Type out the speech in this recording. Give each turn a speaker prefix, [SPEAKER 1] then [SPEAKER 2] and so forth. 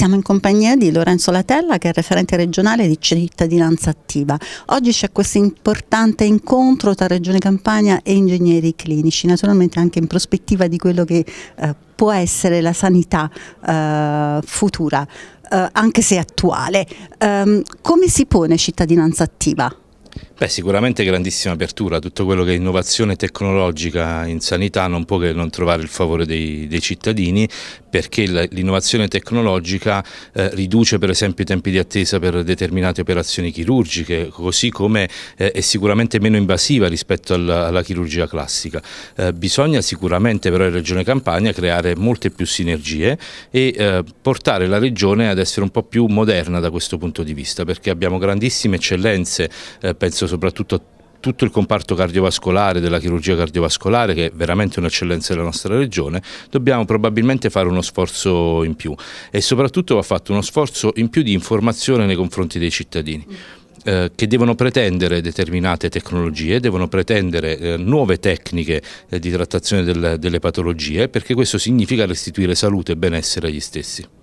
[SPEAKER 1] Siamo in compagnia di Lorenzo Latella che è referente regionale di cittadinanza attiva. Oggi c'è questo importante incontro tra Regione Campania e ingegneri clinici, naturalmente anche in prospettiva di quello che eh, può essere la sanità eh, futura, eh, anche se attuale. Ehm, come si pone cittadinanza attiva?
[SPEAKER 2] Beh, sicuramente grandissima apertura, tutto quello che è innovazione tecnologica in sanità non può che non trovare il favore dei, dei cittadini perché l'innovazione tecnologica eh, riduce per esempio i tempi di attesa per determinate operazioni chirurgiche, così come eh, è sicuramente meno invasiva rispetto alla, alla chirurgia classica. Eh, bisogna sicuramente però in Regione Campania creare molte più sinergie e eh, portare la Regione ad essere un po' più moderna da questo punto di vista, perché abbiamo grandissime eccellenze, eh, penso soprattutto a tutto il comparto cardiovascolare, della chirurgia cardiovascolare, che è veramente un'eccellenza della nostra regione, dobbiamo probabilmente fare uno sforzo in più e soprattutto va fatto uno sforzo in più di informazione nei confronti dei cittadini. Eh, che devono pretendere determinate tecnologie, devono pretendere eh, nuove tecniche eh, di trattazione delle patologie, perché questo significa restituire salute e benessere agli stessi.